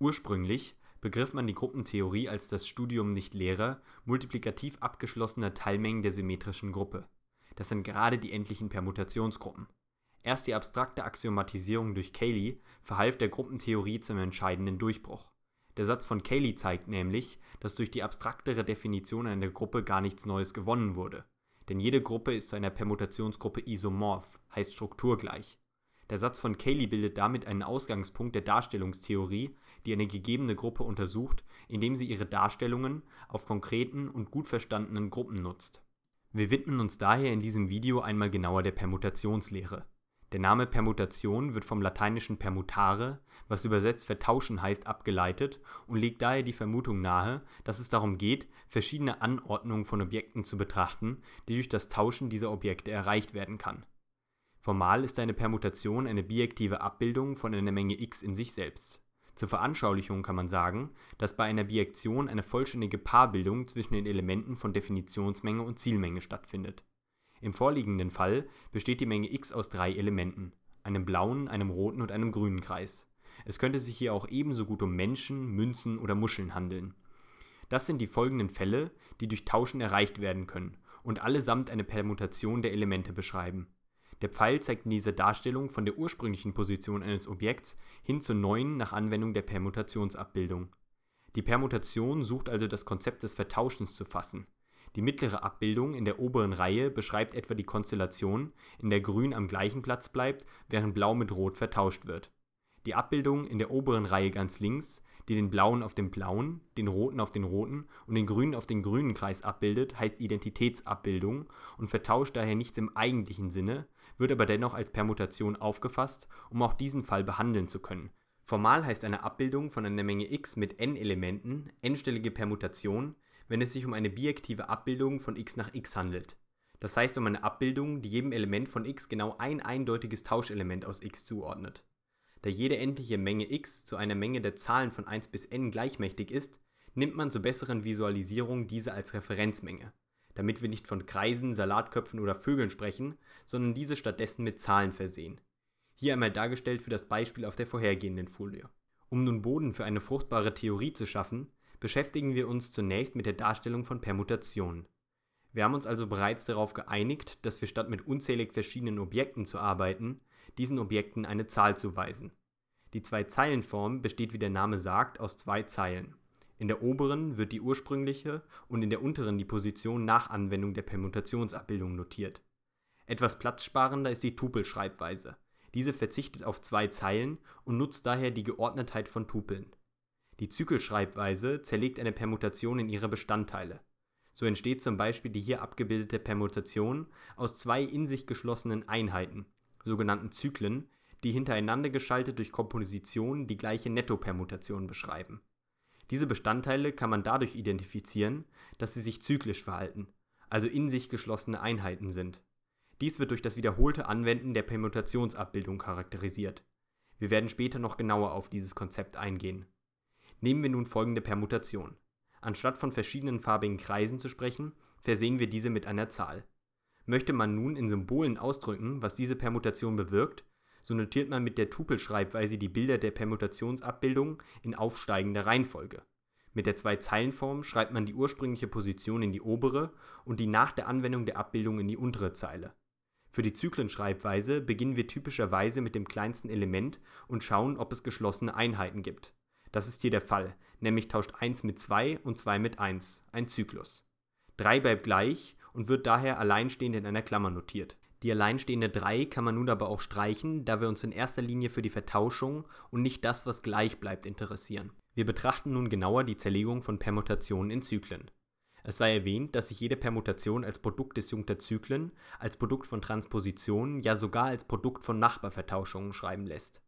Ursprünglich begriff man die Gruppentheorie als das Studium nicht leerer, multiplikativ abgeschlossener Teilmengen der symmetrischen Gruppe. Das sind gerade die endlichen Permutationsgruppen. Erst die abstrakte Axiomatisierung durch Cayley verhalf der Gruppentheorie zum entscheidenden Durchbruch. Der Satz von Cayley zeigt nämlich, dass durch die abstraktere Definition einer Gruppe gar nichts Neues gewonnen wurde. Denn jede Gruppe ist zu einer Permutationsgruppe isomorph, heißt strukturgleich. Der Satz von Cayley bildet damit einen Ausgangspunkt der Darstellungstheorie die eine gegebene Gruppe untersucht, indem sie ihre Darstellungen auf konkreten und gut verstandenen Gruppen nutzt. Wir widmen uns daher in diesem Video einmal genauer der Permutationslehre. Der Name Permutation wird vom lateinischen permutare, was übersetzt vertauschen heißt, abgeleitet und legt daher die Vermutung nahe, dass es darum geht, verschiedene Anordnungen von Objekten zu betrachten, die durch das Tauschen dieser Objekte erreicht werden kann. Formal ist eine Permutation eine bijektive Abbildung von einer Menge x in sich selbst. Zur Veranschaulichung kann man sagen, dass bei einer Bijektion eine vollständige Paarbildung zwischen den Elementen von Definitionsmenge und Zielmenge stattfindet. Im vorliegenden Fall besteht die Menge x aus drei Elementen: einem blauen, einem roten und einem grünen Kreis. Es könnte sich hier auch ebenso gut um Menschen, Münzen oder Muscheln handeln. Das sind die folgenden Fälle, die durch Tauschen erreicht werden können und allesamt eine Permutation der Elemente beschreiben der Pfeil zeigt in dieser Darstellung von der ursprünglichen Position eines Objekts hin zur neuen nach Anwendung der Permutationsabbildung. Die Permutation sucht also das Konzept des Vertauschens zu fassen. Die mittlere Abbildung in der oberen Reihe beschreibt etwa die Konstellation, in der Grün am gleichen Platz bleibt, während Blau mit Rot vertauscht wird. Die Abbildung in der oberen Reihe ganz links, die den blauen auf den blauen, den roten auf den roten und den grünen auf den grünen Kreis abbildet, heißt Identitätsabbildung und vertauscht daher nichts im eigentlichen Sinne, wird aber dennoch als Permutation aufgefasst, um auch diesen Fall behandeln zu können. Formal heißt eine Abbildung von einer Menge x mit n Elementen n-stellige Permutation, wenn es sich um eine bijektive Abbildung von x nach x handelt. Das heißt um eine Abbildung, die jedem Element von x genau ein eindeutiges Tauschelement aus x zuordnet. Da jede endliche Menge x zu einer Menge der Zahlen von 1 bis n gleichmächtig ist, nimmt man zur besseren Visualisierung diese als Referenzmenge damit wir nicht von Kreisen, Salatköpfen oder Vögeln sprechen, sondern diese stattdessen mit Zahlen versehen. Hier einmal dargestellt für das Beispiel auf der vorhergehenden Folie. Um nun Boden für eine fruchtbare Theorie zu schaffen, beschäftigen wir uns zunächst mit der Darstellung von Permutationen. Wir haben uns also bereits darauf geeinigt, dass wir statt mit unzählig verschiedenen Objekten zu arbeiten, diesen Objekten eine Zahl zuweisen. Die Zwei-Zeilen-Form besteht, wie der Name sagt, aus zwei Zeilen. In der oberen wird die ursprüngliche und in der unteren die Position nach Anwendung der Permutationsabbildung notiert. Etwas platzsparender ist die Tupelschreibweise. Diese verzichtet auf zwei Zeilen und nutzt daher die Geordnetheit von Tupeln. Die Zykelschreibweise zerlegt eine Permutation in ihre Bestandteile. So entsteht zum Beispiel die hier abgebildete Permutation aus zwei in sich geschlossenen Einheiten, sogenannten Zyklen, die hintereinander geschaltet durch Komposition die gleiche Nettopermutation beschreiben diese Bestandteile kann man dadurch identifizieren, dass sie sich zyklisch verhalten, also in sich geschlossene Einheiten sind. Dies wird durch das wiederholte Anwenden der Permutationsabbildung charakterisiert. Wir werden später noch genauer auf dieses Konzept eingehen. Nehmen wir nun folgende Permutation. Anstatt von verschiedenen farbigen Kreisen zu sprechen, versehen wir diese mit einer Zahl. Möchte man nun in Symbolen ausdrücken, was diese Permutation bewirkt, so notiert man mit der Tupelschreibweise die Bilder der Permutationsabbildungen in aufsteigender Reihenfolge. Mit der Zwei-Zeilen-Form schreibt man die ursprüngliche Position in die obere und die nach der Anwendung der Abbildung in die untere Zeile. Für die Zyklenschreibweise beginnen wir typischerweise mit dem kleinsten Element und schauen, ob es geschlossene Einheiten gibt. Das ist hier der Fall, nämlich tauscht 1 mit 2 und 2 mit 1, ein Zyklus. 3 bleibt gleich und wird daher alleinstehend in einer Klammer notiert. Die alleinstehende 3 kann man nun aber auch streichen, da wir uns in erster Linie für die Vertauschung und nicht das, was gleich bleibt, interessieren. Wir betrachten nun genauer die Zerlegung von Permutationen in Zyklen. Es sei erwähnt, dass sich jede Permutation als Produkt disjunkter Zyklen, als Produkt von Transpositionen, ja sogar als Produkt von Nachbarvertauschungen schreiben lässt.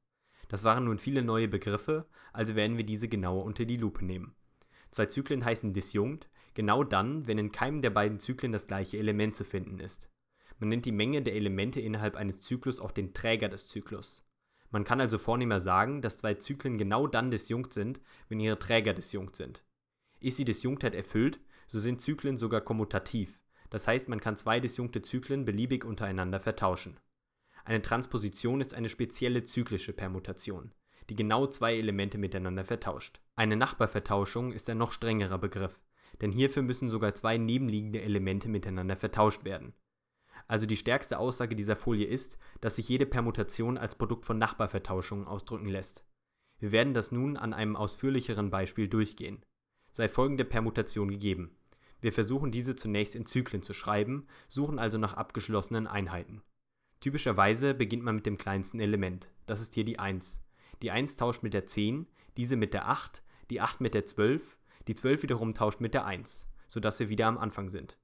Das waren nun viele neue Begriffe, also werden wir diese genauer unter die Lupe nehmen. Zwei Zyklen heißen disjunkt, genau dann, wenn in keinem der beiden Zyklen das gleiche Element zu finden ist. Man nennt die Menge der Elemente innerhalb eines Zyklus auch den Träger des Zyklus. Man kann also vornehmer sagen, dass zwei Zyklen genau dann disjunkt sind, wenn ihre Träger disjunkt sind. Ist die Disjunktheit erfüllt, so sind Zyklen sogar kommutativ, das heißt man kann zwei disjunkte Zyklen beliebig untereinander vertauschen. Eine Transposition ist eine spezielle zyklische Permutation, die genau zwei Elemente miteinander vertauscht. Eine Nachbarvertauschung ist ein noch strengerer Begriff, denn hierfür müssen sogar zwei nebenliegende Elemente miteinander vertauscht werden. Also die stärkste Aussage dieser Folie ist, dass sich jede Permutation als Produkt von Nachbarvertauschungen ausdrücken lässt. Wir werden das nun an einem ausführlicheren Beispiel durchgehen. Sei folgende Permutation gegeben. Wir versuchen diese zunächst in Zyklen zu schreiben, suchen also nach abgeschlossenen Einheiten. Typischerweise beginnt man mit dem kleinsten Element, das ist hier die 1. Die 1 tauscht mit der 10, diese mit der 8, die 8 mit der 12, die 12 wiederum tauscht mit der 1, sodass wir wieder am Anfang sind.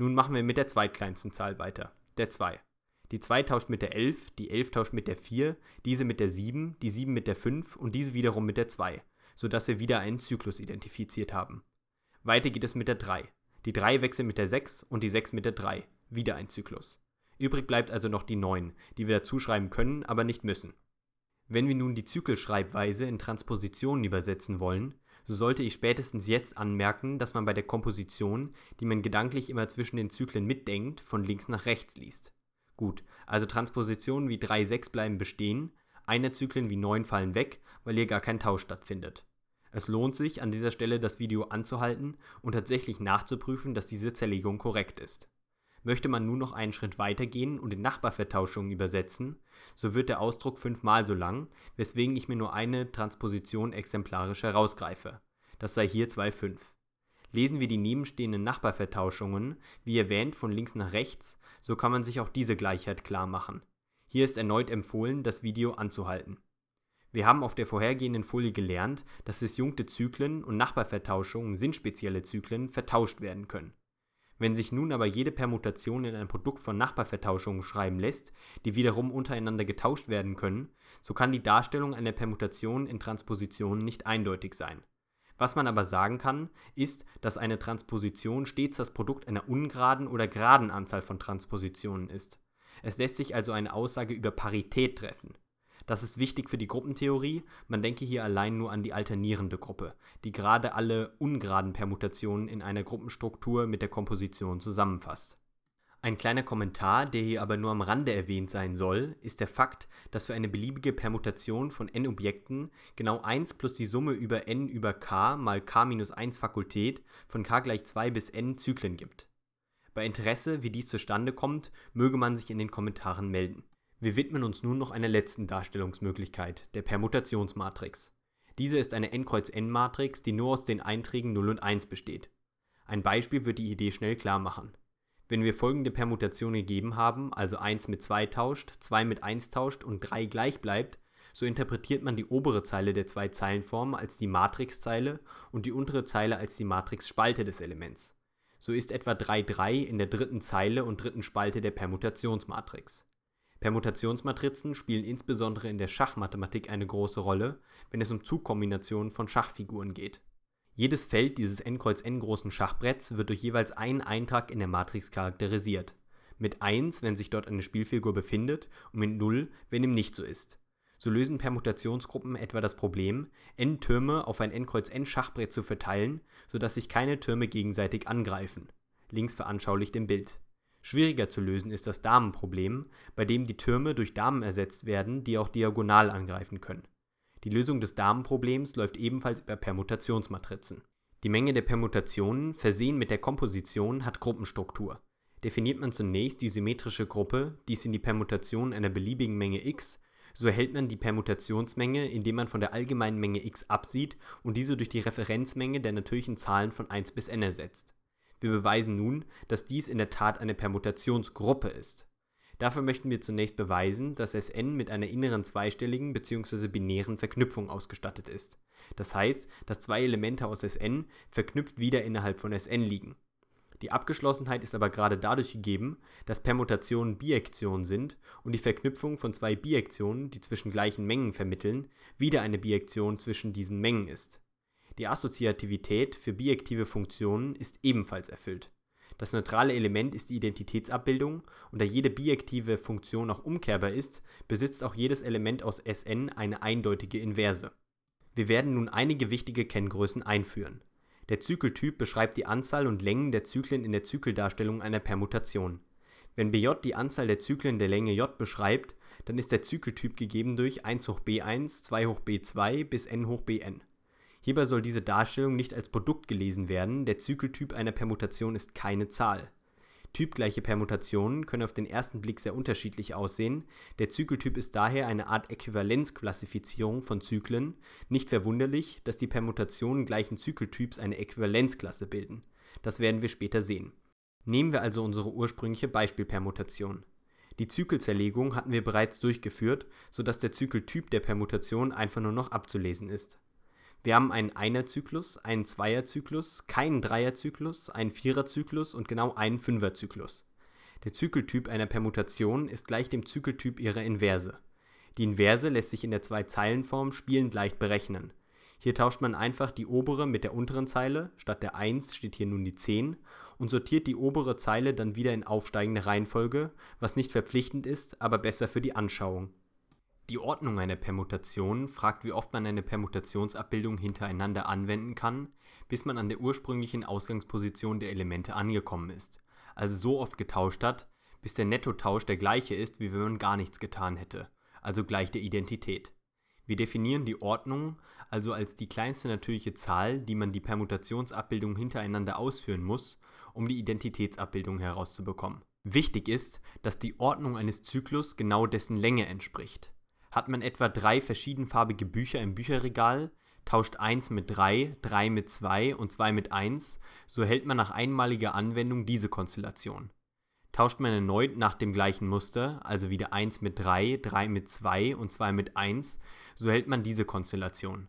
Nun machen wir mit der zweitkleinsten Zahl weiter, der 2. Die 2 tauscht mit der 11, die 11 tauscht mit der 4, diese mit der 7, die 7 mit der 5 und diese wiederum mit der 2, sodass wir wieder einen Zyklus identifiziert haben. Weiter geht es mit der 3. Die 3 wechselt mit der 6 und die 6 mit der 3, wieder ein Zyklus. Übrig bleibt also noch die 9, die wir dazuschreiben können, aber nicht müssen. Wenn wir nun die Zykelschreibweise in Transpositionen übersetzen wollen, so sollte ich spätestens jetzt anmerken, dass man bei der Komposition, die man gedanklich immer zwischen den Zyklen mitdenkt, von links nach rechts liest. Gut, also Transpositionen wie 3, 6 bleiben bestehen, eine Zyklen wie 9 fallen weg, weil hier gar kein Tausch stattfindet. Es lohnt sich, an dieser Stelle das Video anzuhalten und tatsächlich nachzuprüfen, dass diese Zerlegung korrekt ist. Möchte man nun noch einen Schritt weiter gehen und in Nachbarvertauschungen übersetzen, so wird der Ausdruck fünfmal so lang, weswegen ich mir nur eine Transposition exemplarisch herausgreife. Das sei hier 2.5. Lesen wir die nebenstehenden Nachbarvertauschungen, wie erwähnt, von links nach rechts, so kann man sich auch diese Gleichheit klar machen. Hier ist erneut empfohlen, das Video anzuhalten. Wir haben auf der vorhergehenden Folie gelernt, dass disjunkte Zyklen und Nachbarvertauschungen sinnspezielle Zyklen vertauscht werden können. Wenn sich nun aber jede Permutation in ein Produkt von Nachbarvertauschungen schreiben lässt, die wiederum untereinander getauscht werden können, so kann die Darstellung einer Permutation in Transpositionen nicht eindeutig sein. Was man aber sagen kann, ist, dass eine Transposition stets das Produkt einer ungeraden oder geraden Anzahl von Transpositionen ist. Es lässt sich also eine Aussage über Parität treffen. Das ist wichtig für die Gruppentheorie. Man denke hier allein nur an die alternierende Gruppe, die gerade alle ungeraden Permutationen in einer Gruppenstruktur mit der Komposition zusammenfasst. Ein kleiner Kommentar, der hier aber nur am Rande erwähnt sein soll, ist der Fakt, dass für eine beliebige Permutation von n Objekten genau 1 plus die Summe über n über k mal k 1 Fakultät von k gleich 2 bis n Zyklen gibt. Bei Interesse, wie dies zustande kommt, möge man sich in den Kommentaren melden. Wir widmen uns nun noch einer letzten Darstellungsmöglichkeit, der Permutationsmatrix. Diese ist eine n kreuz n matrix die nur aus den Einträgen 0 und 1 besteht. Ein Beispiel wird die Idee schnell klar machen. Wenn wir folgende Permutation gegeben haben, also 1 mit 2 tauscht, 2 mit 1 tauscht und 3 gleich bleibt, so interpretiert man die obere Zeile der zwei Zeilenform als die Matrixzeile und die untere Zeile als die Matrixspalte des Elements. So ist etwa 3,3 in der dritten Zeile und dritten Spalte der Permutationsmatrix. Permutationsmatrizen spielen insbesondere in der Schachmathematik eine große Rolle, wenn es um Zugkombinationen von Schachfiguren geht. Jedes Feld dieses n kreuz n großen Schachbretts wird durch jeweils einen Eintrag in der Matrix charakterisiert. Mit 1, wenn sich dort eine Spielfigur befindet, und mit 0, wenn ihm nicht so ist. So lösen Permutationsgruppen etwa das Problem, n Türme auf ein n kreuz n Schachbrett zu verteilen, sodass sich keine Türme gegenseitig angreifen. Links veranschaulicht im Bild. Schwieriger zu lösen ist das Damenproblem, bei dem die Türme durch Damen ersetzt werden, die auch diagonal angreifen können. Die Lösung des Damenproblems läuft ebenfalls über Permutationsmatrizen. Die Menge der Permutationen, versehen mit der Komposition, hat Gruppenstruktur. Definiert man zunächst die symmetrische Gruppe, dies sind die Permutationen einer beliebigen Menge x, so erhält man die Permutationsmenge, indem man von der allgemeinen Menge x absieht und diese durch die Referenzmenge der natürlichen Zahlen von 1 bis n ersetzt. Wir beweisen nun, dass dies in der Tat eine Permutationsgruppe ist. Dafür möchten wir zunächst beweisen, dass Sn mit einer inneren zweistelligen bzw. binären Verknüpfung ausgestattet ist. Das heißt, dass zwei Elemente aus Sn verknüpft wieder innerhalb von Sn liegen. Die Abgeschlossenheit ist aber gerade dadurch gegeben, dass Permutationen Bijektionen sind und die Verknüpfung von zwei Bijektionen, die zwischen gleichen Mengen vermitteln, wieder eine Bijektion zwischen diesen Mengen ist. Die Assoziativität für bijektive Funktionen ist ebenfalls erfüllt. Das neutrale Element ist die Identitätsabbildung und da jede bijektive Funktion auch umkehrbar ist, besitzt auch jedes Element aus Sn eine eindeutige Inverse. Wir werden nun einige wichtige Kenngrößen einführen. Der Zykeltyp beschreibt die Anzahl und Längen der Zyklen in der Zykeldarstellung einer Permutation. Wenn Bj die Anzahl der Zyklen der Länge J beschreibt, dann ist der Zykeltyp gegeben durch 1 hoch b1, 2 hoch b2 bis n hoch bn. Hierbei soll diese Darstellung nicht als Produkt gelesen werden, der Zykeltyp einer Permutation ist keine Zahl. Typgleiche Permutationen können auf den ersten Blick sehr unterschiedlich aussehen. Der Zykeltyp ist daher eine Art Äquivalenzklassifizierung von Zyklen. Nicht verwunderlich, dass die Permutationen gleichen Zykeltyps eine Äquivalenzklasse bilden. Das werden wir später sehen. Nehmen wir also unsere ursprüngliche Beispielpermutation. Die Zykelzerlegung hatten wir bereits durchgeführt, sodass der Zykeltyp der Permutation einfach nur noch abzulesen ist. Wir haben einen Einer-Zyklus, einen Zweier-Zyklus, keinen Dreier-Zyklus, einen Vierer-Zyklus und genau einen Fünfer-Zyklus. Der Zykeltyp einer Permutation ist gleich dem Zykeltyp ihrer Inverse. Die Inverse lässt sich in der Zwei-Zeilen-Form spielend leicht berechnen. Hier tauscht man einfach die obere mit der unteren Zeile, statt der 1 steht hier nun die 10 und sortiert die obere Zeile dann wieder in aufsteigende Reihenfolge, was nicht verpflichtend ist, aber besser für die Anschauung. Die Ordnung einer Permutation fragt, wie oft man eine Permutationsabbildung hintereinander anwenden kann, bis man an der ursprünglichen Ausgangsposition der Elemente angekommen ist, also so oft getauscht hat, bis der Nettotausch der gleiche ist, wie wenn man gar nichts getan hätte, also gleich der Identität. Wir definieren die Ordnung also als die kleinste natürliche Zahl, die man die Permutationsabbildung hintereinander ausführen muss, um die Identitätsabbildung herauszubekommen. Wichtig ist, dass die Ordnung eines Zyklus genau dessen Länge entspricht hat man etwa drei verschiedenfarbige Bücher im Bücherregal, tauscht eins mit drei, drei mit zwei und zwei mit eins, so erhält man nach einmaliger Anwendung diese Konstellation. Tauscht man erneut nach dem gleichen Muster, also wieder eins mit drei, drei mit zwei und zwei mit eins, so erhält man diese Konstellation.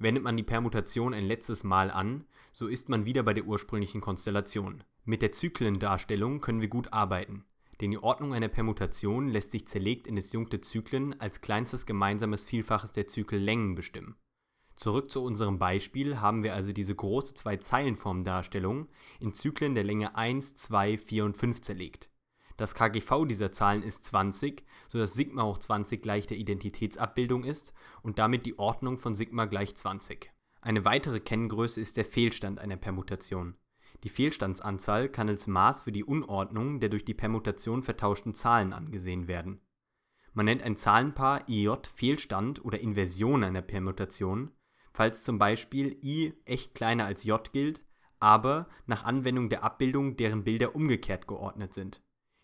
Wendet man die Permutation ein letztes Mal an, so ist man wieder bei der ursprünglichen Konstellation. Mit der Zyklendarstellung können wir gut arbeiten. Denn die Ordnung einer Permutation lässt sich zerlegt in disjunkte Zyklen als kleinstes gemeinsames Vielfaches der Zykellängen bestimmen. Zurück zu unserem Beispiel haben wir also diese große zwei zeilenform darstellung in Zyklen der Länge 1, 2, 4 und 5 zerlegt. Das KGV dieser Zahlen ist 20, sodass Sigma hoch 20 gleich der Identitätsabbildung ist und damit die Ordnung von Sigma gleich 20. Eine weitere Kenngröße ist der Fehlstand einer Permutation. Die Fehlstandsanzahl kann als Maß für die Unordnung der durch die Permutation vertauschten Zahlen angesehen werden. Man nennt ein Zahlenpaar IJ Fehlstand oder Inversion einer Permutation, falls zum Beispiel i echt kleiner als j gilt, aber nach Anwendung der Abbildung deren Bilder umgekehrt geordnet sind.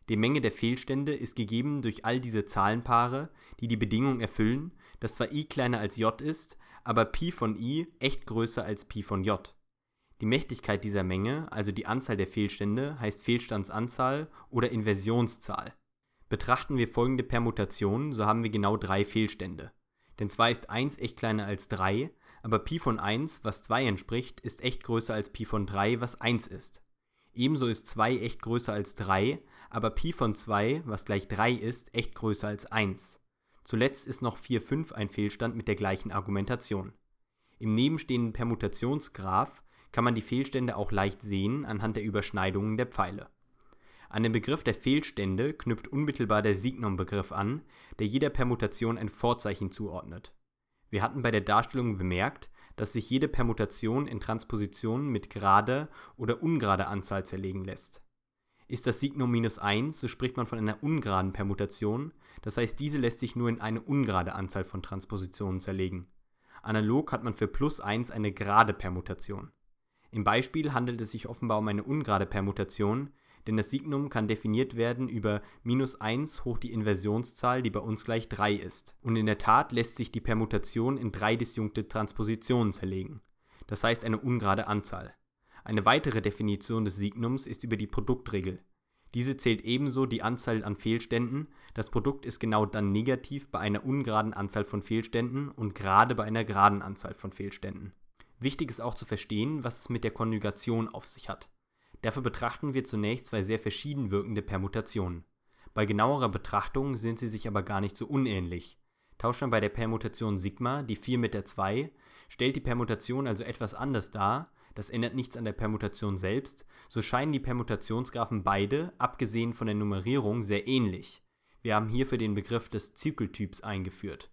Die Menge der Fehlstände ist gegeben durch all diese Zahlenpaare, die die Bedingung erfüllen, dass zwar i kleiner als j ist, aber pi von i echt größer als pi von j. Die Mächtigkeit dieser Menge, also die Anzahl der Fehlstände, heißt Fehlstandsanzahl oder Inversionszahl. Betrachten wir folgende Permutation, so haben wir genau drei Fehlstände. Denn zwar ist 1 echt kleiner als 3, aber Pi von 1, was 2 entspricht, ist echt größer als Pi von 3, was 1 ist. Ebenso ist 2 echt größer als 3, aber Pi von 2, was gleich 3 ist, echt größer als 1. Zuletzt ist noch 4,5 ein Fehlstand mit der gleichen Argumentation. Im nebenstehenden Permutationsgraph kann man die Fehlstände auch leicht sehen anhand der Überschneidungen der Pfeile. An den Begriff der Fehlstände knüpft unmittelbar der signum begriff an, der jeder Permutation ein Vorzeichen zuordnet. Wir hatten bei der Darstellung bemerkt, dass sich jede Permutation in Transpositionen mit gerader oder ungerader Anzahl zerlegen lässt. Ist das Signum minus 1, so spricht man von einer ungeraden Permutation, das heißt, diese lässt sich nur in eine ungerade Anzahl von Transpositionen zerlegen. Analog hat man für plus 1 eine gerade Permutation. Im Beispiel handelt es sich offenbar um eine ungerade Permutation, denn das Signum kann definiert werden über minus 1 hoch die Inversionszahl, die bei uns gleich 3 ist. Und in der Tat lässt sich die Permutation in drei disjunkte Transpositionen zerlegen, das heißt eine ungerade Anzahl. Eine weitere Definition des Signums ist über die Produktregel. Diese zählt ebenso die Anzahl an Fehlständen, das Produkt ist genau dann negativ bei einer ungeraden Anzahl von Fehlständen und gerade bei einer geraden Anzahl von Fehlständen. Wichtig ist auch zu verstehen, was es mit der Konjugation auf sich hat. Dafür betrachten wir zunächst zwei sehr verschieden wirkende Permutationen. Bei genauerer Betrachtung sind sie sich aber gar nicht so unähnlich. Tauscht man bei der Permutation Sigma die 4 mit der 2, stellt die Permutation also etwas anders dar, das ändert nichts an der Permutation selbst, so scheinen die Permutationsgraphen beide, abgesehen von der Nummerierung, sehr ähnlich. Wir haben hierfür den Begriff des Zykeltyps eingeführt.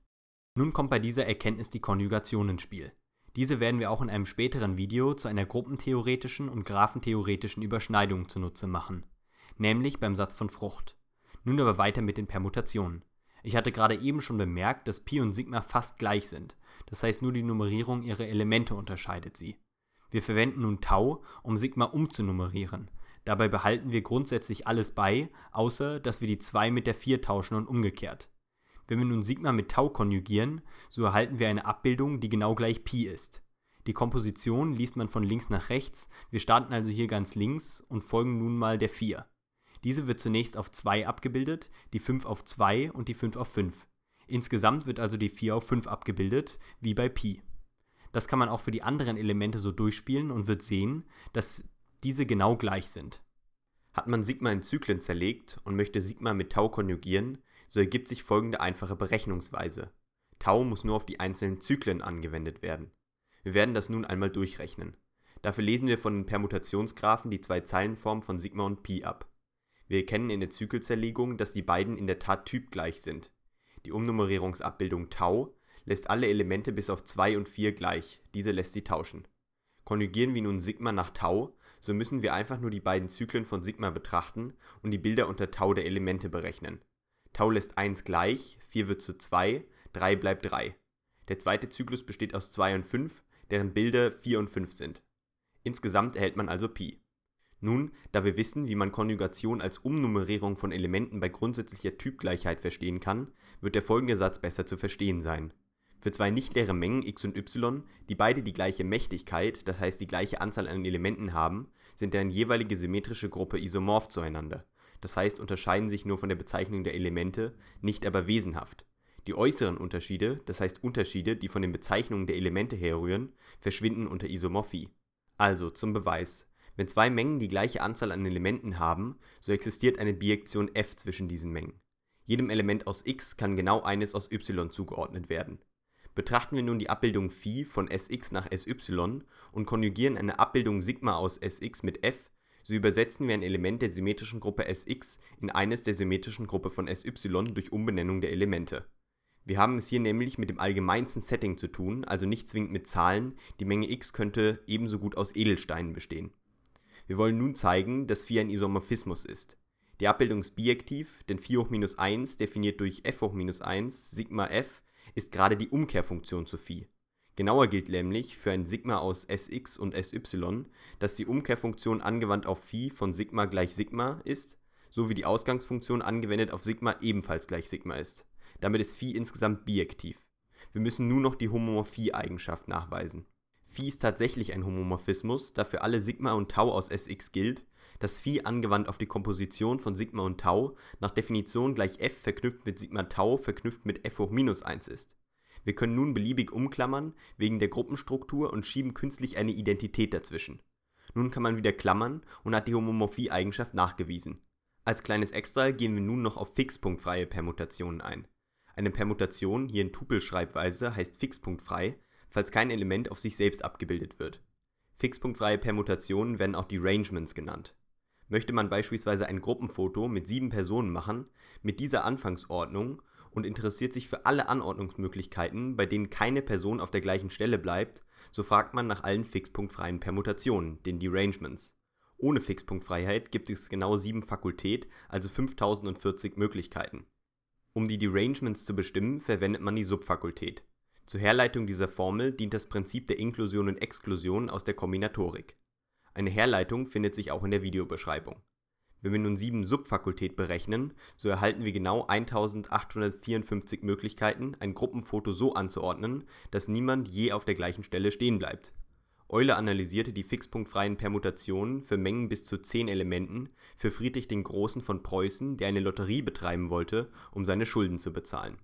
Nun kommt bei dieser Erkenntnis die Konjugation ins Spiel. Diese werden wir auch in einem späteren Video zu einer gruppentheoretischen und graphentheoretischen Überschneidung zunutze machen, nämlich beim Satz von Frucht. Nun aber weiter mit den Permutationen. Ich hatte gerade eben schon bemerkt, dass Pi und Sigma fast gleich sind, das heißt nur die Nummerierung ihrer Elemente unterscheidet sie. Wir verwenden nun Tau, um Sigma umzunummerieren. Dabei behalten wir grundsätzlich alles bei, außer dass wir die 2 mit der 4 tauschen und umgekehrt. Wenn wir nun Sigma mit Tau konjugieren, so erhalten wir eine Abbildung, die genau gleich Pi ist. Die Komposition liest man von links nach rechts, wir starten also hier ganz links und folgen nun mal der 4. Diese wird zunächst auf 2 abgebildet, die 5 auf 2 und die 5 auf 5. Insgesamt wird also die 4 auf 5 abgebildet, wie bei Pi. Das kann man auch für die anderen Elemente so durchspielen und wird sehen, dass diese genau gleich sind. Hat man Sigma in Zyklen zerlegt und möchte Sigma mit Tau konjugieren, so ergibt sich folgende einfache Berechnungsweise. Tau muss nur auf die einzelnen Zyklen angewendet werden. Wir werden das nun einmal durchrechnen. Dafür lesen wir von den Permutationsgraphen die zwei Zeilenformen von Sigma und Pi ab. Wir erkennen in der Zykelzerlegung, dass die beiden in der Tat typgleich sind. Die Umnummerierungsabbildung Tau lässt alle Elemente bis auf 2 und 4 gleich, diese lässt sie tauschen. Konjugieren wir nun Sigma nach Tau, so müssen wir einfach nur die beiden Zyklen von Sigma betrachten und die Bilder unter Tau der Elemente berechnen. Tau lässt 1 gleich, 4 wird zu 2, 3 bleibt 3. Der zweite Zyklus besteht aus 2 und 5, deren Bilder 4 und 5 sind. Insgesamt erhält man also Pi. Nun, da wir wissen, wie man Konjugation als Umnummerierung von Elementen bei grundsätzlicher Typgleichheit verstehen kann, wird der folgende Satz besser zu verstehen sein. Für zwei nichtleere Mengen x und y, die beide die gleiche Mächtigkeit, das heißt die gleiche Anzahl an Elementen haben, sind deren jeweilige symmetrische Gruppe isomorph zueinander das heißt unterscheiden sich nur von der Bezeichnung der Elemente, nicht aber wesenhaft. Die äußeren Unterschiede, das heißt Unterschiede, die von den Bezeichnungen der Elemente herrühren, verschwinden unter Isomorphie. Also zum Beweis. Wenn zwei Mengen die gleiche Anzahl an Elementen haben, so existiert eine Bijektion f zwischen diesen Mengen. Jedem Element aus x kann genau eines aus y zugeordnet werden. Betrachten wir nun die Abbildung phi von sx nach sy und konjugieren eine Abbildung sigma aus sx mit f, so übersetzen wir ein Element der symmetrischen Gruppe Sx in eines der symmetrischen Gruppe von Sy durch Umbenennung der Elemente. Wir haben es hier nämlich mit dem allgemeinsten Setting zu tun, also nicht zwingend mit Zahlen, die Menge x könnte ebenso gut aus Edelsteinen bestehen. Wir wollen nun zeigen, dass Phi ein Isomorphismus ist. Die Abbildung ist bijektiv, denn Phi hoch minus 1, definiert durch f hoch minus 1, Sigma f, ist gerade die Umkehrfunktion zu Phi. Genauer gilt nämlich für ein Sigma aus Sx und Sy, dass die Umkehrfunktion angewandt auf Phi von Sigma gleich Sigma ist, sowie die Ausgangsfunktion angewendet auf Sigma ebenfalls gleich Sigma ist. Damit ist Phi insgesamt bijektiv. Wir müssen nun noch die Homomorphie-Eigenschaft nachweisen. Phi ist tatsächlich ein Homomorphismus, da für alle Sigma und Tau aus Sx gilt, dass Phi angewandt auf die Komposition von Sigma und Tau nach Definition gleich f verknüpft mit Sigma Tau verknüpft mit f hoch minus 1 ist. Wir können nun beliebig umklammern wegen der Gruppenstruktur und schieben künstlich eine Identität dazwischen. Nun kann man wieder klammern und hat die Homomorphie-Eigenschaft nachgewiesen. Als kleines Extra gehen wir nun noch auf fixpunktfreie Permutationen ein. Eine Permutation, hier in Tupelschreibweise, heißt fixpunktfrei, falls kein Element auf sich selbst abgebildet wird. Fixpunktfreie Permutationen werden auch Derangements genannt. Möchte man beispielsweise ein Gruppenfoto mit sieben Personen machen, mit dieser Anfangsordnung und interessiert sich für alle Anordnungsmöglichkeiten, bei denen keine Person auf der gleichen Stelle bleibt, so fragt man nach allen fixpunktfreien Permutationen, den Derangements. Ohne Fixpunktfreiheit gibt es genau sieben Fakultät, also 5040 Möglichkeiten. Um die Derangements zu bestimmen, verwendet man die Subfakultät. Zur Herleitung dieser Formel dient das Prinzip der Inklusion und Exklusion aus der Kombinatorik. Eine Herleitung findet sich auch in der Videobeschreibung. Wenn wir nun sieben Subfakultät berechnen, so erhalten wir genau 1854 Möglichkeiten, ein Gruppenfoto so anzuordnen, dass niemand je auf der gleichen Stelle stehen bleibt. Euler analysierte die fixpunktfreien Permutationen für Mengen bis zu zehn Elementen für Friedrich den Großen von Preußen, der eine Lotterie betreiben wollte, um seine Schulden zu bezahlen